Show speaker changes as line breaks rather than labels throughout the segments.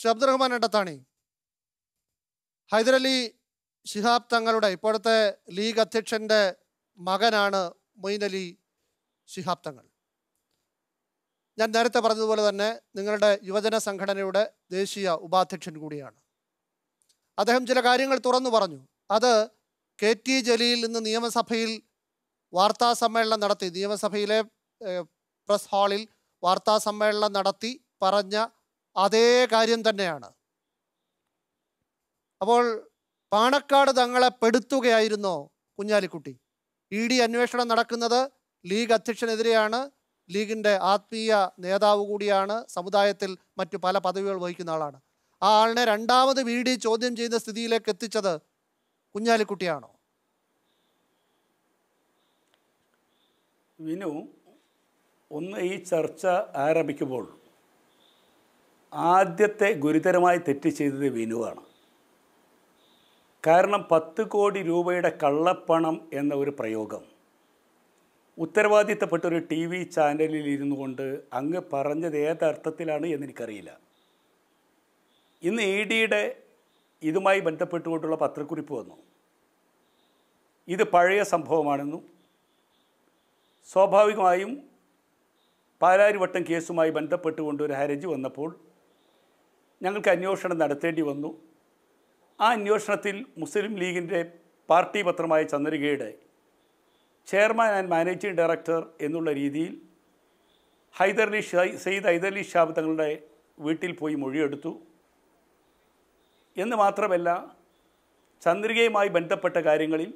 ഷെ റഹ്മാൻ എടത്താണി ഹൈദരലി ഷിഹാബ് തങ്ങളുടെ ഇപ്പോഴത്തെ ലീഗ് അധ്യക്ഷൻ്റെ മകനാണ് മൊയ്നലി ഷിഹാബ് തങ്ങൾ ഞാൻ നേരത്തെ പറഞ്ഞതുപോലെ തന്നെ നിങ്ങളുടെ യുവജന സംഘടനയുടെ ദേശീയ ഉപാധ്യക്ഷൻ കൂടിയാണ് അദ്ദേഹം ചില കാര്യങ്ങൾ തുറന്നു പറഞ്ഞു അത് കെ ടി ജലീൽ ഇന്ന് നിയമസഭയിൽ വാർത്താ സമ്മേളനം നടത്തി നിയമസഭയിലെ പ്രസ് ഹാളിൽ വാർത്താ സമ്മേളനം നടത്തി പറഞ്ഞ അതേ കാര്യം തന്നെയാണ് അപ്പോൾ പാണക്കാട് തങ്ങളെ പെടുത്തുകയായിരുന്നു കുഞ്ഞാലിക്കുട്ടി ഇ ഡി അന്വേഷണം നടക്കുന്നത് ലീഗ് അധ്യക്ഷനെതിരെയാണ് ലീഗിൻ്റെ ആത്മീയ നേതാവ് കൂടിയാണ് സമുദായത്തിൽ മറ്റു പല പദവികൾ വഹിക്കുന്ന ആളാണ് ആ ആളിനെ രണ്ടാമത് വി ഡി ചോദ്യം ചെയ്യുന്ന സ്ഥിതിയിലേക്ക് എത്തിച്ചത് കുഞ്ഞാലിക്കുട്ടിയാണോ
വിനു ഒന്ന് ഈ ചർച്ച ആരംഭിക്കുമ്പോൾ ആദ്യത്തെ ഗുരുതരമായി തെറ്റ് ചെയ്തത് വിനുവാണ് കാരണം പത്ത് കോടി രൂപയുടെ കള്ളപ്പണം എന്ന ഒരു പ്രയോഗം ഉത്തരവാദിത്തപ്പെട്ട ഒരു ടി വി ചാനലിൽ ഇരുന്നു കൊണ്ട് അങ്ങ് പറഞ്ഞത് ഏതർത്ഥത്തിലാണ് എന്നെനിക്കറിയില്ല ഇന്ന് ഇ ഡിയുടെ ഇതുമായി ബന്ധപ്പെട്ടുകൊണ്ടുള്ള പത്രക്കുറിപ്പ് വന്നു ഇത് പഴയ സംഭവമാണെന്നും സ്വാഭാവികമായും പാലാരിവട്ടം കേസുമായി ബന്ധപ്പെട്ടുകൊണ്ട് ഒരു ഹരജി വന്നപ്പോൾ ഞങ്ങൾക്ക് അന്വേഷണം നടത്തേണ്ടി വന്നു ആ അന്വേഷണത്തിൽ മുസ്ലിം ലീഗിൻ്റെ പാർട്ടി പത്രമായ ചന്ദ്രികയുടെ ചെയർമാൻ ആൻഡ് മാനേജിംഗ് ഡയറക്ടർ എന്നുള്ള രീതിയിൽ ഹൈദർലി സെയ്ദ് ഹൈദർലി ഷാബ് തങ്ങളുടെ വീട്ടിൽ പോയി മൊഴിയെടുത്തു എന്ന് മാത്രമല്ല ചന്ദ്രികയുമായി ബന്ധപ്പെട്ട കാര്യങ്ങളിൽ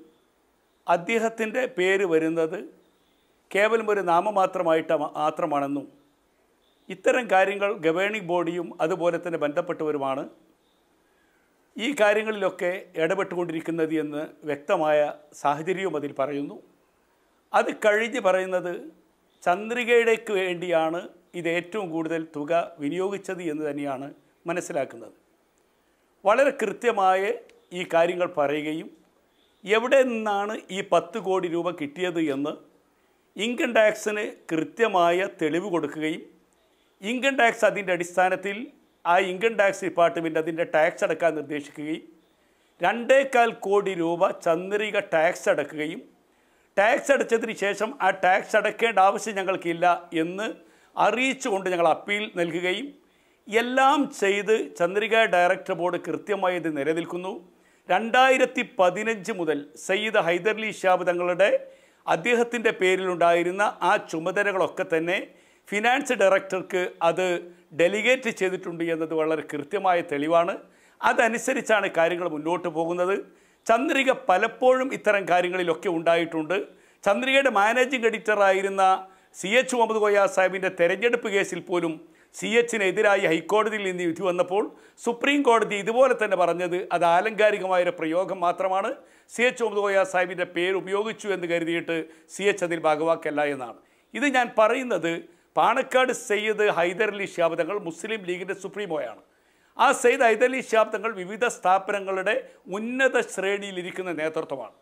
അദ്ദേഹത്തിൻ്റെ പേര് വരുന്നത് കേവലം ഒരു നാമമാത്രമായിട്ട് മാത്രമാണെന്നും ഇത്തരം കാര്യങ്ങൾ ഗവേണിംഗ് ബോഡിയും അതുപോലെ തന്നെ ബന്ധപ്പെട്ടവരുമാണ് ഈ കാര്യങ്ങളിലൊക്കെ ഇടപെട്ടുകൊണ്ടിരിക്കുന്നത് എന്ന് വ്യക്തമായ സാഹചര്യവും അതിൽ പറയുന്നു അത് കഴിഞ്ഞ് പറയുന്നത് ചന്ദ്രികയുടേക്ക് വേണ്ടിയാണ് ഇത് ഏറ്റവും കൂടുതൽ തുക വിനിയോഗിച്ചത് എന്ന് തന്നെയാണ് മനസ്സിലാക്കുന്നത് വളരെ കൃത്യമായ ഈ കാര്യങ്ങൾ പറയുകയും എവിടെ നിന്നാണ് ഈ പത്ത് കോടി രൂപ കിട്ടിയത് എന്ന് ഇൻകം ടാക്സിന് കൃത്യമായ തെളിവ് കൊടുക്കുകയും ഇൻകം ടാക്സ് അതിൻ്റെ അടിസ്ഥാനത്തിൽ ആ ഇൻകം ടാക്സ് ഡിപ്പാർട്ട്മെൻറ്റ് അതിൻ്റെ ടാക്സ് അടക്കാൻ നിർദ്ദേശിക്കുകയും രണ്ടേകാൽ കോടി രൂപ ചന്ദ്രിക ടാക്സ് അടക്കുകയും ടാക്സ് അടച്ചതിന് ശേഷം ആ ടാക്സ് അടക്കേണ്ട ആവശ്യം ഞങ്ങൾക്കില്ല എന്ന് അറിയിച്ചുകൊണ്ട് ഞങ്ങൾ അപ്പീൽ നൽകുകയും എല്ലാം ചെയ്ത് ചന്ദ്രിക ഡയറക്ടർ ബോർഡ് കൃത്യമായി ഇത് നിലനിൽക്കുന്നു രണ്ടായിരത്തി പതിനഞ്ച് മുതൽ സയ്യിദ് ഹൈദർലി ഷാബ് തങ്ങളുടെ അദ്ദേഹത്തിൻ്റെ പേരിലുണ്ടായിരുന്ന ആ ചുമതലകളൊക്കെ തന്നെ ഫിനാൻസ് ഡയറക്ടർക്ക് അത് ഡെലിഗേറ്റ് ചെയ്തിട്ടുണ്ട് എന്നത് വളരെ കൃത്യമായ തെളിവാണ് അതനുസരിച്ചാണ് കാര്യങ്ങൾ മുന്നോട്ട് പോകുന്നത് ചന്ദ്രിക പലപ്പോഴും ഇത്തരം കാര്യങ്ങളിലൊക്കെ ഉണ്ടായിട്ടുണ്ട് ചന്ദ്രികയുടെ മാനേജിംഗ് എഡിറ്ററായിരുന്ന സി എച്ച് മുഹമ്മദ് കോയ സാഹിബിൻ്റെ തെരഞ്ഞെടുപ്പ് കേസിൽ പോലും സി എച്ചിനെതിരായി ഹൈക്കോടതിയിൽ നിന്ന് വിധി വന്നപ്പോൾ സുപ്രീം കോടതി ഇതുപോലെ തന്നെ പറഞ്ഞത് അത് ആലങ്കാരികമായൊരു പ്രയോഗം മാത്രമാണ് സി എച്ച് മുഹമ്മദ് കോയ സാഹിബിൻ്റെ പേര് ഉപയോഗിച്ചു എന്ന് കരുതിയിട്ട് സി എച്ച് അതിൽ ഭാഗവാക്കല്ല എന്നാണ് ഇത് ഞാൻ പറയുന്നത് പാണക്കാട് സയ്യിദ് ഹൈദരലി ഷിയാബ് തങ്ങൾ മുസ്ലിം ലീഗിൻ്റെ സുപ്രീമോയാണ് ആ സെയ്ദ് ഹൈദരലി ഷിയാബ് തങ്ങൾ വിവിധ സ്ഥാപനങ്ങളുടെ ഉന്നത ശ്രേണിയിലിരിക്കുന്ന നേതൃത്വമാണ്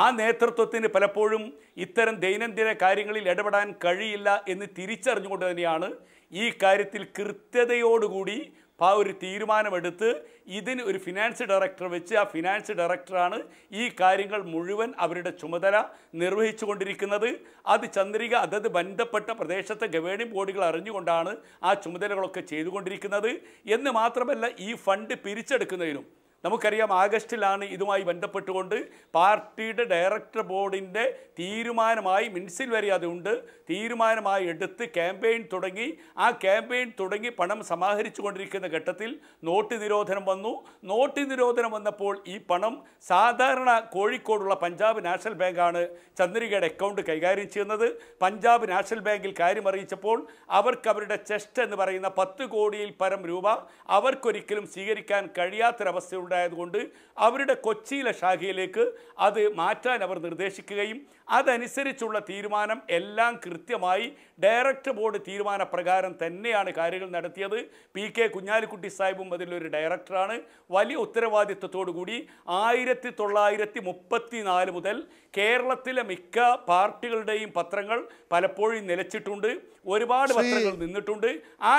ആ നേതൃത്വത്തിന് പലപ്പോഴും ഇത്തരം ദൈനംദിന കാര്യങ്ങളിൽ ഇടപെടാൻ കഴിയില്ല എന്ന് തിരിച്ചറിഞ്ഞുകൊണ്ട് തന്നെയാണ് ഈ കാര്യത്തിൽ കൃത്യതയോടുകൂടി അപ്പോൾ ആ ഒരു തീരുമാനമെടുത്ത് ഇതിന് ഒരു ഫിനാൻസ് ഡയറക്ടർ വെച്ച് ആ ഫിനാൻസ് ഡയറക്ടറാണ് ഈ കാര്യങ്ങൾ മുഴുവൻ അവരുടെ ചുമതല നിർവഹിച്ചു കൊണ്ടിരിക്കുന്നത് അത് ചന്ദ്രിക അതത് ബന്ധപ്പെട്ട പ്രദേശത്തെ ഗവേണിംഗ് ബോർഡുകൾ അറിഞ്ഞുകൊണ്ടാണ് ആ ചുമതലകളൊക്കെ ചെയ്തുകൊണ്ടിരിക്കുന്നത് എന്ന് മാത്രമല്ല ഈ ഫണ്ട് പിരിച്ചെടുക്കുന്നതിനും നമുക്കറിയാം ആഗസ്റ്റിലാണ് ഇതുമായി ബന്ധപ്പെട്ടുകൊണ്ട് പാർട്ടിയുടെ ഡയറക്ടർ ബോർഡിൻ്റെ തീരുമാനമായി മിൻസിൽ വരെ അതുണ്ട് തീരുമാനമായി എടുത്ത് ക്യാമ്പയിൻ തുടങ്ങി ആ ക്യാമ്പയിൻ തുടങ്ങി പണം സമാഹരിച്ചു കൊണ്ടിരിക്കുന്ന ഘട്ടത്തിൽ നോട്ട് നിരോധനം വന്നു നോട്ട് നിരോധനം വന്നപ്പോൾ ഈ പണം സാധാരണ കോഴിക്കോടുള്ള പഞ്ചാബ് നാഷണൽ ബാങ്കാണ് ചന്ദ്രികയുടെ അക്കൗണ്ട് കൈകാര്യം ചെയ്യുന്നത് പഞ്ചാബ് നാഷണൽ ബാങ്കിൽ കാര്യമറിയിച്ചപ്പോൾ അവർക്കവരുടെ അവർക്ക് അവരുടെ ചെസ്റ്റ് എന്ന് പറയുന്ന പത്ത് കോടിയിൽ പരം രൂപ അവർക്കൊരിക്കലും സ്വീകരിക്കാൻ കഴിയാത്തൊരവസ്ഥയുണ്ട് ഉണ്ടായതുകൊണ്ട് അവരുടെ കൊച്ചിയിലെ ശാഖയിലേക്ക് അത് മാറ്റാൻ അവർ നിർദ്ദേശിക്കുകയും അതനുസരിച്ചുള്ള തീരുമാനം എല്ലാം കൃത്യമായി ഡയറക്ടർ ബോർഡ് തീരുമാനപ്രകാരം തന്നെയാണ് കാര്യങ്ങൾ നടത്തിയത് പി കെ കുഞ്ഞാലിക്കുട്ടി സാഹിബും അതിലൊരു ഡയറക്ടറാണ് വലിയ ഉത്തരവാദിത്വത്തോടുകൂടി ആയിരത്തി തൊള്ളായിരത്തി മുപ്പത്തി നാല് മുതൽ കേരളത്തിലെ മിക്ക പാർട്ടികളുടെയും പത്രങ്ങൾ പലപ്പോഴും നിലച്ചിട്ടുണ്ട് ഒരുപാട് പത്രങ്ങൾ നിന്നിട്ടുണ്ട് ആ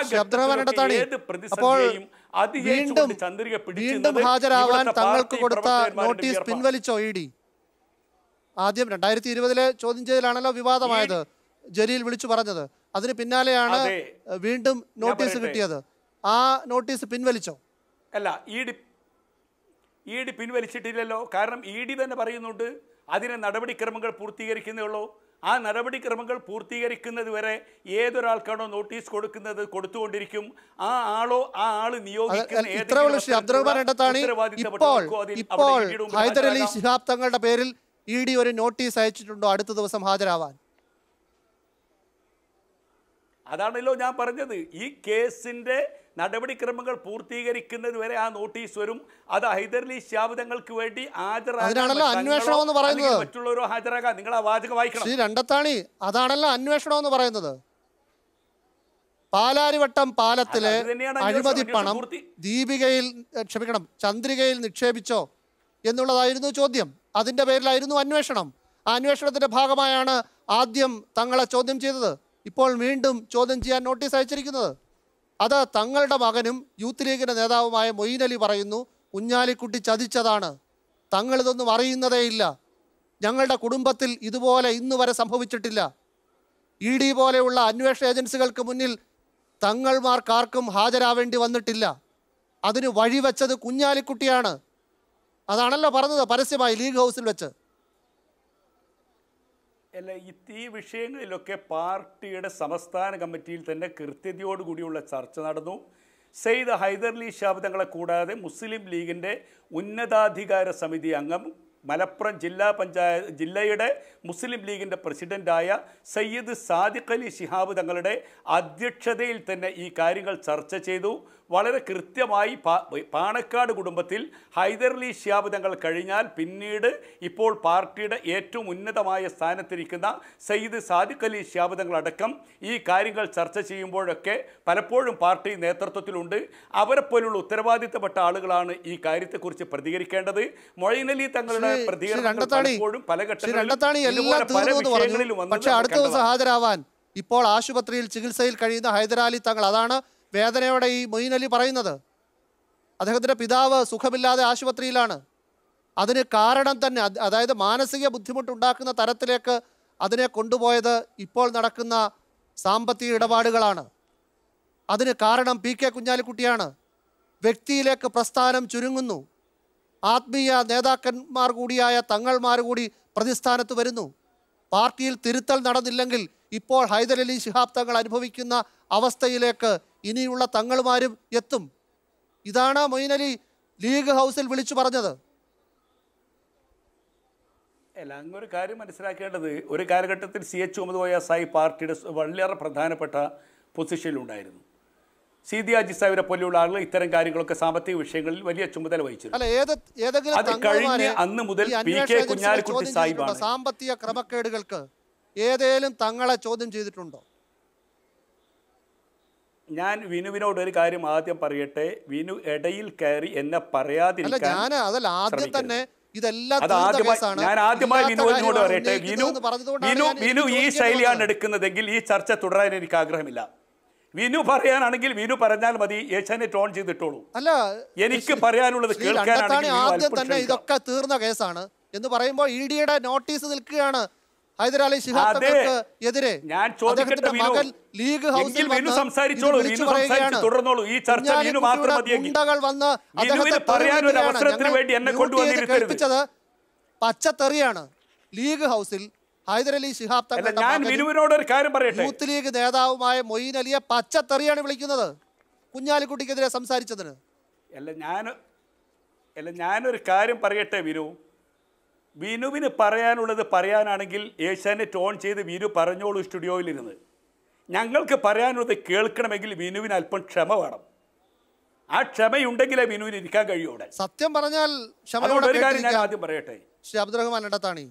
ഏത് പ്രതിസന്ധിയെയും അതിജയിച്ചുകൊണ്ട് ചന്ദ്രിക പിടിച്ചു തങ്ങൾക്ക് കൊടുത്ത നോട്ടീസ്
പിൻവലിച്ചോ ആദ്യം രണ്ടായിരത്തി ഇരുപതിലെ ചോദ്യം ചെയ്യലാണല്ലോ വിവാദമായത് ജലീൽ വിളിച്ചു പറഞ്ഞത് അതിന് പിന്നാലെയാണ് വീണ്ടും നോട്ടീസ് കിട്ടിയത് ആ നോട്ടീസ് പിൻവലിച്ചോ
അല്ല ഇ ഡി പിൻവലിച്ചിട്ടില്ലല്ലോ കാരണം ഇ ഡി തന്നെ പറയുന്നുണ്ട് അതിന് നടപടിക്രമങ്ങൾ പൂർത്തീകരിക്കുന്നേയുള്ളൂ ആ നടപടിക്രമങ്ങൾ പൂർത്തീകരിക്കുന്നത് വരെ ഏതൊരാൾക്കാണോ നോട്ടീസ് കൊടുക്കുന്നത് കൊടുത്തുകൊണ്ടിരിക്കും ആ ആളോ ആ ആള് നിയോഗിക്കുന്ന ഇപ്പോൾ ഹൈദരലി
ശിഹാബ് തങ്ങളുടെ പേരിൽ ഇ ഡി ഒരു നോട്ടീസ് അയച്ചിട്ടുണ്ടോ അടുത്ത ദിവസം ഹാജരാവാൻ
അതാണല്ലോ ഞാൻ പറഞ്ഞത് ഈ കേസിന്റെ നടപടിക്രമങ്ങൾ പൂർത്തീകരിക്കുന്നത് വരെ ആ നോട്ടീസ് വരും അത് ഹൈദർലി ശാബിതങ്ങൾക്ക് വേണ്ടി അന്വേഷണം എന്ന് പറയുന്നത് മറ്റുള്ളവരോ ഹാജരാകാൻ നിങ്ങൾ ആ വാചക വായിക്കണം
രണ്ടത്താണി അതാണല്ലോ അന്വേഷണം എന്ന് പറയുന്നത് പാലാരിവട്ടം പാലത്തിലെ അഴിമതി പണം ദീപികയിൽ ക്ഷമിക്കണം ചന്ദ്രികയിൽ നിക്ഷേപിച്ചോ എന്നുള്ളതായിരുന്നു ചോദ്യം അതിൻ്റെ പേരിലായിരുന്നു അന്വേഷണം ആ അന്വേഷണത്തിൻ്റെ ഭാഗമായാണ് ആദ്യം തങ്ങളെ ചോദ്യം ചെയ്തത് ഇപ്പോൾ വീണ്ടും ചോദ്യം ചെയ്യാൻ നോട്ടീസ് അയച്ചിരിക്കുന്നത് അത് തങ്ങളുടെ മകനും യൂത്ത് ലീഗിൻ്റെ നേതാവുമായ മൊയ്ൻ അലി പറയുന്നു കുഞ്ഞാലിക്കുട്ടി ചതിച്ചതാണ് തങ്ങളിതൊന്നും അറിയുന്നതേയില്ല ഞങ്ങളുടെ കുടുംബത്തിൽ ഇതുപോലെ ഇന്ന് വരെ സംഭവിച്ചിട്ടില്ല ഇ ഡി പോലെയുള്ള അന്വേഷണ ഏജൻസികൾക്ക് മുന്നിൽ തങ്ങൾമാർക്കാർക്കും ഹാജരാവേണ്ടി വന്നിട്ടില്ല അതിന് വഴിവെച്ചത് കുഞ്ഞാലിക്കുട്ടിയാണ് അതാണല്ലോ പറഞ്ഞത് പരസ്യമായി ലീഗ് ഹൗസിൽ വെച്ച്
അല്ല ഈ വിഷയങ്ങളിലൊക്കെ പാർട്ടിയുടെ സംസ്ഥാന കമ്മിറ്റിയിൽ തന്നെ കൃത്യതയോടുകൂടിയുള്ള ചർച്ച നടന്നു സെയ്ദ് ഹൈദർലി ഷാബ് തങ്ങളെ കൂടാതെ മുസ്ലിം ലീഗിൻ്റെ ഉന്നതാധികാര സമിതി അംഗം മലപ്പുറം ജില്ലാ പഞ്ചായത്ത് ജില്ലയുടെ മുസ്ലിം ലീഗിൻ്റെ പ്രസിഡൻ്റായ സയ്യിദ് സാദിഖ് അലി ശിഹാബ് തങ്ങളുടെ അധ്യക്ഷതയിൽ തന്നെ ഈ കാര്യങ്ങൾ ചർച്ച ചെയ്തു വളരെ കൃത്യമായി പാണക്കാട് കുടുംബത്തിൽ ഹൈദർലി ഷിയാബ് തങ്ങൾ കഴിഞ്ഞാൽ പിന്നീട് ഇപ്പോൾ പാർട്ടിയുടെ ഏറ്റവും ഉന്നതമായ സ്ഥാനത്തിരിക്കുന്ന സയ്യിദ് സാദിഖ് അലി ഷിയാബ് തങ്ങളടക്കം ഈ കാര്യങ്ങൾ ചർച്ച ചെയ്യുമ്പോഴൊക്കെ പലപ്പോഴും പാർട്ടി നേതൃത്വത്തിലുണ്ട് അവരെപ്പോലുള്ള ഉത്തരവാദിത്തപ്പെട്ട ആളുകളാണ് ഈ കാര്യത്തെക്കുറിച്ച് പ്രതികരിക്കേണ്ടത് മൊഴൈൻ അലി തങ്ങളുടെ പ്രതികരണങ്ങൾ പലപ്പോഴും പല ഘട്ടങ്ങളിലും അടുത്ത ദിവസം
ഇപ്പോൾ ആശുപത്രിയിൽ ചികിത്സയിൽ കഴിയുന്ന ഹൈദരാലി തങ്ങൾ അതാണ് വേദനയോടെ ഈ മൊയ്നലി പറയുന്നത് അദ്ദേഹത്തിൻ്റെ പിതാവ് സുഖമില്ലാതെ ആശുപത്രിയിലാണ് അതിന് കാരണം തന്നെ അതായത് മാനസിക ബുദ്ധിമുട്ടുണ്ടാക്കുന്ന തരത്തിലേക്ക് അതിനെ കൊണ്ടുപോയത് ഇപ്പോൾ നടക്കുന്ന സാമ്പത്തിക ഇടപാടുകളാണ് അതിന് കാരണം പി കെ കുഞ്ഞാലിക്കുട്ടിയാണ് വ്യക്തിയിലേക്ക് പ്രസ്ഥാനം ചുരുങ്ങുന്നു ആത്മീയ നേതാക്കന്മാർ കൂടിയായ തങ്ങൾമാർ കൂടി പ്രതിസ്ഥാനത്ത് വരുന്നു പാർട്ടിയിൽ തിരുത്തൽ നടന്നില്ലെങ്കിൽ ഇപ്പോൾ ഹൈദരലി ശിഹാബ് തങ്ങൾ അനുഭവിക്കുന്ന അവസ്ഥയിലേക്ക് ഇനിയുള്ള തങ്ങളുമാരും എത്തും ഇതാണ് മൊയ്നലി ലീഗ് ഹൗസിൽ വിളിച്ചു പറഞ്ഞത്
അല്ല അങ്ങ് ഒരു കാര്യം മനസ്സിലാക്കേണ്ടത് ഒരു കാലഘട്ടത്തിൽ സി എച്ച് മുഹമ്മദ് കോയ സായി പാർട്ടിയുടെ വളരെ പ്രധാനപ്പെട്ട പൊസിഷനിലുണ്ടായിരുന്നു സീതി അജി സാഹിബിനെ പോലെയുള്ള ആളുകൾ ഇത്തരം കാര്യങ്ങളൊക്കെ സാമ്പത്തിക വിഷയങ്ങളിൽ വലിയ ചുമതല
വഹിച്ചിരുന്നു അത് കഴിഞ്ഞ് അന്ന്
മുതൽ പി കെ കുഞ്ഞാലിക്കുട്ടി സാഹിബാണ്
സാമ്പത്തിക ക്രമക്കേടുകൾക്ക് ഏതേലും തങ്ങളെ ചോദ്യം ചെയ്തിട്ടുണ്ടോ
ഞാൻ വിനുവിനോട് ഒരു കാര്യം ആദ്യം പറയട്ടെ വിനു ഇടയിൽ കയറി എന്നെ പറയാതിരിക്കാൻ ഞാൻ അതല്ല ആദ്യം തന്നെ
ഇതെല്ലാം ഞാൻ ആദ്യമായി വിനുവിനോട് പറയട്ടെ വിനു വിനു വിനു ഈ ശൈലിയാണ്
എടുക്കുന്നതെങ്കിൽ ഈ ചർച്ച തുടരാൻ എനിക്ക് ആഗ്രഹമില്ല വിനു പറയാനാണെങ്കിൽ വിനു പറഞ്ഞാൽ മതി ഏഷ്യാനെറ്റ് ടോൺ ചെയ്തിട്ടോളൂ അല്ല എനിക്ക് പറയാനുള്ളത് കേൾക്കാനാണ് ആദ്യം തന്നെ
ഇതൊക്കെ തീർന്ന കേസാണ് എന്ന് പറയുമ്പോൾ ഇ ഡിയുടെ നോട്ടീസ് നിൽക്കുകയാണ് ഹൈദരാലി എതിരെ ഞാൻ ചോദിക്കട്ടെ മകൻ ലീഗ് ഹൗസിൽ ഈ ചർച്ച മാത്രം വന്ന് അദ്ദേഹത്തെ ഒരു വേണ്ടി എന്നെ പച്ചത്തെറിയാണ് ലീഗ് ഹൗസിൽ ഹൈദരലി ശിഹാബ് ഞാൻ മിനുവിനോട്
ഒരു കാര്യം പറയട്ടെ യൂത്ത്
ലീഗ് നേതാവുമായ മൊയ്ൻ അലിയെ പച്ചത്തെറിയാണ് വിളിക്കുന്നത് കുഞ്ഞാലിക്കുട്ടിക്കെതിരെ സംസാരിച്ചതിന്
അല്ല ഞാൻ അല്ല ഞാനൊരു കാര്യം പറയട്ടെ വിനു വിനുവിന് പറയാനുള്ളത് പറയാനാണെങ്കിൽ ഏഷ്യാനെറ്റ് ഓൺ ചെയ്ത് വിനു പറഞ്ഞോളൂ സ്റ്റുഡിയോയിലിരുന്ന് ഞങ്ങൾക്ക് പറയാനുള്ളത് കേൾക്കണമെങ്കിൽ വിനുവിന് അല്പം ക്ഷമ വേണം ആ ക്ഷമയുണ്ടെങ്കിലേ വിനുവിന് ഇരിക്കാൻ കഴിയൂടെ
സത്യം പറഞ്ഞാൽ ഒരു കാര്യം ഞാൻ ആദ്യം പറയട്ടെ അബ്ദുറഹ്മാൻ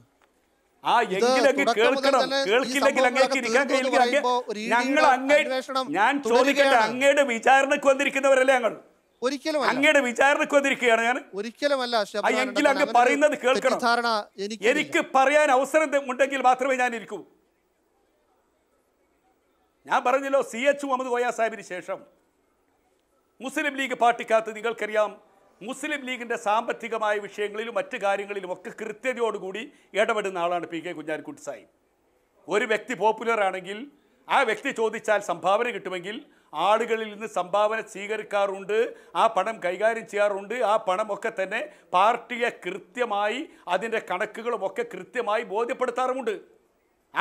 ആ എങ്കിലങ്ങ് കേൾക്കണം കേൾക്കില്ലെങ്കിൽ അങ്ങേക്ക് ഇരിക്കാൻ കഴിയില്ല ഞങ്ങൾ അങ്ങേ ഞാൻ ചോദിക്കട്ടെ അങ്ങയുടെ വിചാരണക്ക് വന്നിരിക്കുന്നവരല്ലേ ഞങ്ങൾ
ഞാൻ പറയുന്നത് കേൾക്കണം
എനിക്ക് പറയാൻ അവസരം ഉണ്ടെങ്കിൽ മാത്രമേ ഞാൻ ഇരിക്കൂ ഞാൻ പറഞ്ഞല്ലോ സി എച്ച് മുഹമ്മദ് കോയ സാഹിബിന് ശേഷം മുസ്ലിം ലീഗ് പാർട്ടിക്കകത്ത് നിങ്ങൾക്കറിയാം മുസ്ലിം ലീഗിൻ്റെ സാമ്പത്തികമായ വിഷയങ്ങളിലും മറ്റു കാര്യങ്ങളിലും ഒക്കെ കൃത്യതയോടുകൂടി ഇടപെടുന്ന ആളാണ് പി കെ കുഞ്ഞാലിക്കുട്ടി സാഹിബ് ഒരു വ്യക്തി പോപ്പുലർ ആണെങ്കിൽ ആ വ്യക്തി ചോദിച്ചാൽ സംഭാവന കിട്ടുമെങ്കിൽ ആളുകളിൽ നിന്ന് സംഭാവന സ്വീകരിക്കാറുണ്ട് ആ പണം കൈകാര്യം ചെയ്യാറുണ്ട് ആ പണമൊക്കെ തന്നെ പാർട്ടിയെ കൃത്യമായി അതിൻ്റെ കണക്കുകളുമൊക്കെ കൃത്യമായി ബോധ്യപ്പെടുത്താറുമുണ്ട്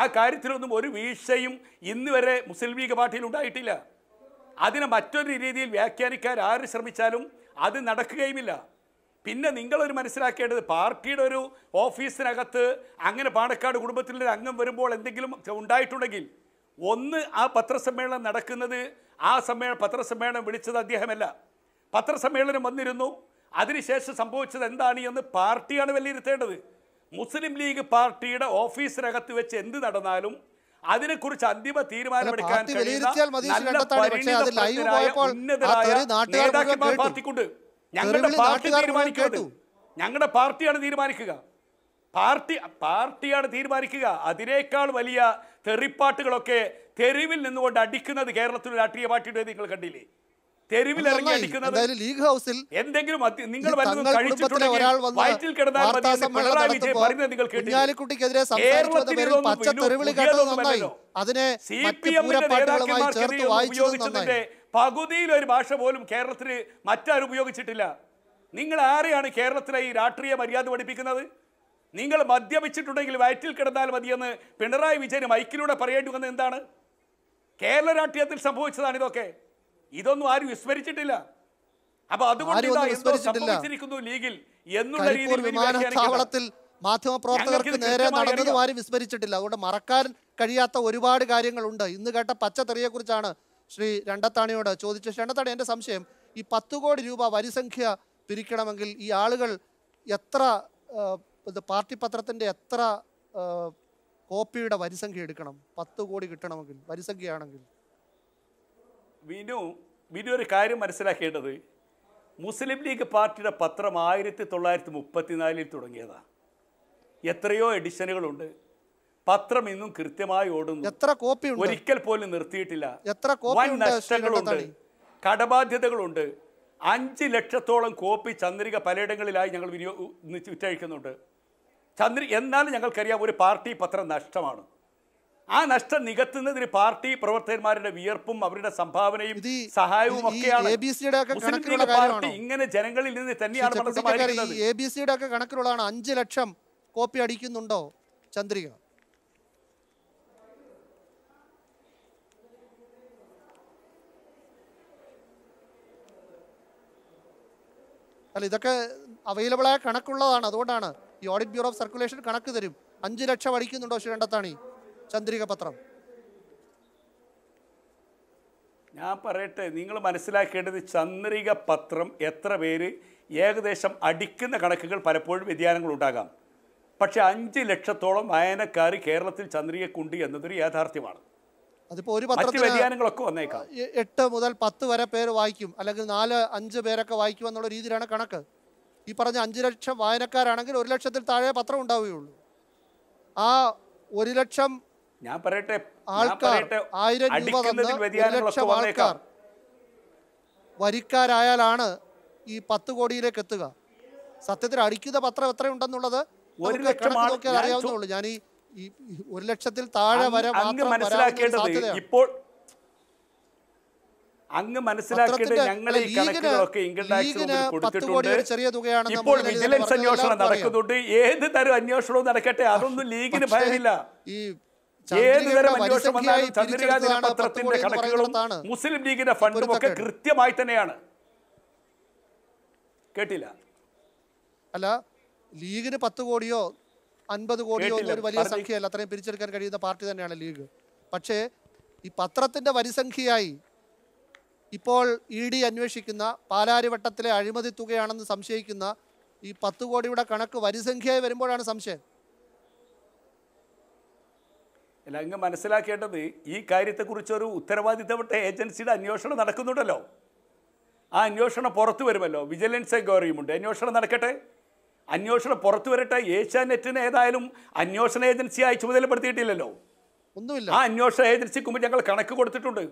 ആ കാര്യത്തിലൊന്നും ഒരു വീഴ്ചയും ഇന്ന് വരെ മുസ്ലിം ലീഗ് പാർട്ടിയിൽ ഉണ്ടായിട്ടില്ല അതിനെ മറ്റൊരു രീതിയിൽ വ്യാഖ്യാനിക്കാൻ ആര് ശ്രമിച്ചാലും അത് നടക്കുകയുമില്ല പിന്നെ നിങ്ങളൊരു മനസ്സിലാക്കേണ്ടത് പാർട്ടിയുടെ ഒരു ഓഫീസിനകത്ത് അങ്ങനെ പാണക്കാട് കുടുംബത്തിലൊരു അംഗം വരുമ്പോൾ എന്തെങ്കിലും ഉണ്ടായിട്ടുണ്ടെങ്കിൽ ഒന്ന് ആ പത്രസമ്മേളനം നടക്കുന്നത് ആ സമ്മേളനം പത്രസമ്മേളനം വിളിച്ചത് അദ്ദേഹമല്ല പത്രസമ്മേളനം വന്നിരുന്നു അതിനുശേഷം സംഭവിച്ചത് എന്താണ് എന്ന് പാർട്ടിയാണ് വിലയിരുത്തേണ്ടത് മുസ്ലിം ലീഗ് പാർട്ടിയുടെ ഓഫീസിനകത്ത് വെച്ച് എന്ത് നടന്നാലും അതിനെക്കുറിച്ച് അന്തിമ തീരുമാനമെടുക്കാൻ
പാർട്ടിക്കുണ്ട് ഞങ്ങളുടെ പാർട്ടി തീരുമാനിക്കുന്നുണ്ട്
ഞങ്ങളുടെ പാർട്ടിയാണ് തീരുമാനിക്കുക പാർട്ടി പാർട്ടിയാണ് തീരുമാനിക്കുക അതിനേക്കാൾ വലിയ തെറിപ്പാട്ടുകളൊക്കെ തെരുവിൽ നിന്നുകൊണ്ട് അടിക്കുന്നത് കേരളത്തിലെ രാഷ്ട്രീയ പാർട്ടിയുടെ നിങ്ങൾ കണ്ടില്ലേ തെരുവിൽ ഇറങ്ങി അടിക്കുന്നത് ലീഗ് ഹൗസിൽ എന്തെങ്കിലും നിങ്ങൾ വയറ്റിൽ അതിനെ പകുതിയിൽ ഒരു ഭാഷ പോലും കേരളത്തിൽ മറ്റാരും ഉപയോഗിച്ചിട്ടില്ല നിങ്ങൾ ആരെയാണ് കേരളത്തിലെ ഈ രാഷ്ട്രീയ മര്യാദ പഠിപ്പിക്കുന്നത് നിങ്ങൾ മദ്യപിച്ചിട്ടുണ്ടെങ്കിൽ വയറ്റിൽ കിടന്നാൽ മതിയെന്ന് പിണറായി വിജയൻ മൈക്കിലൂടെ പറയേണ്ടി വന്നത് എന്താണ് കേരള രാഷ്ട്രീയത്തിൽ സംഭവിച്ചതാണ് ഇതൊക്കെ ഇതൊന്നും ആരും വിസ്മരിച്ചിട്ടില്ല അപ്പൊ അതുകൊണ്ട് സംഭവിച്ചിരിക്കുന്നു ലീഗിൽ എന്നുള്ള രീതിയിൽ വിമാനത്താവളത്തിൽ
മാധ്യമപ്രവർത്തകർക്ക് നേരെ നടന്നതും ആരും വിസ്മരിച്ചിട്ടില്ല അതുകൊണ്ട് മറക്കാൻ കഴിയാത്ത ഒരുപാട് കാര്യങ്ങളുണ്ട് ഇന്ന് കേട്ട പച്ചത്തെറിയെ കുറിച്ചാണ് ശ്രീ രണ്ടത്താണിയോട് ചോദിച്ച രണ്ടത്താണി എൻ്റെ സംശയം ഈ പത്തു കോടി രൂപ വരിസംഖ്യ പിരിക്കണമെങ്കിൽ ഈ ആളുകൾ എത്ര ഇത് പാർട്ടി പത്രത്തിൻ്റെ എത്ര കോപ്പിയുടെ വരിസംഖ്യ എടുക്കണം പത്ത് കോടി കിട്ടണമെങ്കിൽ വരിസംഖ്യയാണെങ്കിൽ
വിനു വിനു ഒരു കാര്യം മനസ്സിലാക്കേണ്ടത് മുസ്ലിം ലീഗ് പാർട്ടിയുടെ പത്രം ആയിരത്തി തൊള്ളായിരത്തി മുപ്പത്തിനാലിൽ തുടങ്ങിയതാണ് എത്രയോ എഡിഷനുകളുണ്ട് പത്രം ഇന്നും കൃത്യമായി ഓടുന്നു എത്ര കോപ്പി ഒരിക്കൽ പോലും നിർത്തിയിട്ടില്ല
എത്ര കോപ്പി നഷ്ടങ്ങളുണ്ട്
കടബാധ്യതകളുണ്ട് അഞ്ച് ലക്ഷത്തോളം കോപ്പി ചന്ദ്രിക പലയിടങ്ങളിലായി ഞങ്ങൾ വിനിയോ വിറ്റഴിക്കുന്നുണ്ട് ചന്ദ്രൻ എന്നാലും ഞങ്ങൾക്കറിയാം ഒരു പാർട്ടി പത്രം നഷ്ടമാണ് ആ നഷ്ടം നികത്തുന്നതിന് പാർട്ടി പ്രവർത്തകന്മാരുടെ വിയർപ്പും അവരുടെ സംഭാവനയും സഹായവും ഒക്കെയാണ് പാർട്ടി ഇങ്ങനെ ജനങ്ങളിൽ നിന്ന് തന്നെയാണ്
കണക്കിലുള്ളതാണ് അഞ്ച് ലക്ഷം കോപ്പി അടിക്കുന്നുണ്ടോ ചന്ദ്രിക അല്ല ഇതൊക്കെ അവൈലബിളായ കണക്കുള്ളതാണ് അതുകൊണ്ടാണ് ഈ ഓഡിറ്റ് ബ്യൂറോ ഓഫ് സർക്കുലേഷൻ കണക്ക് തരും അഞ്ച് ലക്ഷം അടിക്കുന്നുണ്ടോ ശ്രീരണ്ടത്താണി ചന്ദ്രിക പത്രം
ഞാൻ പറയട്ടെ നിങ്ങൾ മനസ്സിലാക്കേണ്ടത് ചന്ദ്രിക പത്രം എത്ര പേര് ഏകദേശം അടിക്കുന്ന കണക്കുകൾ പലപ്പോഴും വ്യതിയാനങ്ങൾ ഉണ്ടാകാം പക്ഷേ അഞ്ച് ലക്ഷത്തോളം വായനക്കാർ കേരളത്തിൽ ചന്ദ്രികക്കുണ്ട് എന്നതൊരു യാഥാർത്ഥ്യമാണ് അതിപ്പോൾ ഒരു വ്യതിയാനങ്ങളൊക്കെ വന്നേക്കാം
എട്ട് മുതൽ പത്ത് വരെ പേര് വായിക്കും അല്ലെങ്കിൽ നാല് അഞ്ച് പേരൊക്കെ വായിക്കും എന്നുള്ള രീതിയിലാണ് കണക്ക് ഈ പറഞ്ഞ അഞ്ച് ലക്ഷം വായനക്കാരാണെങ്കിൽ ഒരു ലക്ഷത്തിൽ താഴെ പത്രം ഉണ്ടാവുകയുള്ളൂ ആ ഒരു ലക്ഷം
ഞാൻ പറയട്ടെ ആൾക്കാർ ആയിരം രൂപ തന്ന് ഒരു ലക്ഷം ആൾക്കാർ
വരിക്കാരായാലാണ് ഈ പത്ത് കോടിയിലേക്ക് എത്തുക സത്യത്തിൽ അടിക്കുന്ന പത്രം എത്രയുണ്ടെന്നുള്ളത് ഒരു ലക്ഷം നോക്കിയാൽ അറിയാവുന്നുള്ളൂ ഞാൻ ഈ ഒരു ലക്ഷത്തിൽ താഴെ വരെ മാത്രം ഇപ്പോൾ
അങ്ങ് മനസ്സിലാക്കിയിട്ട് ഞങ്ങൾ ഈ കണക്കുകളൊക്കെ ഇൻകം ടാക്സ് കൊടുത്തിട്ടുണ്ട് ഇപ്പോൾ വിജിലൻസ് അന്വേഷണം നടക്കുന്നുണ്ട് ഏത് തരം അന്വേഷണവും നടക്കട്ടെ അതൊന്നും ലീഗിന് ഭയമില്ല
ഈ ഏത് തരം അന്വേഷണം വന്നാലും ചന്ദ്രിക ദിനപത്രത്തിന്റെ കണക്കുകളും
മുസ്ലിം ലീഗിന്റെ ഫണ്ടും ഒക്കെ കൃത്യമായി തന്നെയാണ്
കേട്ടില്ല അല്ല ലീഗിന് പത്ത് കോടിയോ അൻപത് കോടിയോ ഒരു വലിയ സംഖ്യയല്ല അത്രയും പിരിച്ചെടുക്കാൻ കഴിയുന്ന പാർട്ടി തന്നെയാണ് ലീഗ് പക്ഷേ ഈ പത്രത്തിന്റെ വരിസംഖ്യയായി ഇപ്പോൾ ഇ ഡി അന്വേഷിക്കുന്ന പാലാരിവട്ടത്തിലെ അഴിമതി തുകയാണെന്ന് സംശയിക്കുന്ന ഈ പത്ത് കോടിയുടെ കണക്ക് വരിസംഖ്യയായി വരുമ്പോഴാണ് സംശയം
അല്ല അങ്ങ് മനസ്സിലാക്കേണ്ടത് ഈ കാര്യത്തെക്കുറിച്ചൊരു ഉത്തരവാദിത്തപ്പെട്ട ഏജൻസിയുടെ അന്വേഷണം നടക്കുന്നുണ്ടല്ലോ ആ അന്വേഷണം പുറത്തു വരുമല്ലോ വിജിലൻസ് എൻക്വയറിയുമുണ്ട് അന്വേഷണം നടക്കട്ടെ അന്വേഷണം പുറത്തു വരട്ടെ ഏഷ്യാനെറ്റിന് ഏതായാലും അന്വേഷണ ഏജൻസിയായി ചുമതലപ്പെടുത്തിയിട്ടില്ലല്ലോ ഒന്നുമില്ല ആ അന്വേഷണ മുമ്പ് ഞങ്ങൾ
കണക്ക് കൊടുത്തിട്ടുണ്ട്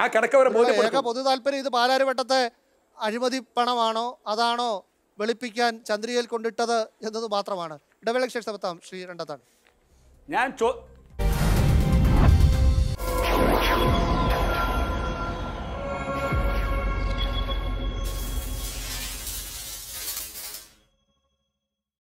ആ കണക്കവരെ ബോധ്യപ്പെടുത്തും പൊതു താല്പര്യം ഇത് പാലാരിവട്ടത്തെ അഴിമതി പണമാണോ അതാണോ വെളുപ്പിക്കാൻ ചന്ദ്രികയിൽ കൊണ്ടിട്ടത് എന്നത് മാത്രമാണ് ഇടവേളയ്ക്ക് ശേഷം എത്താം ശ്രീ രണ്ടത്താണ് ഞാൻ ചോ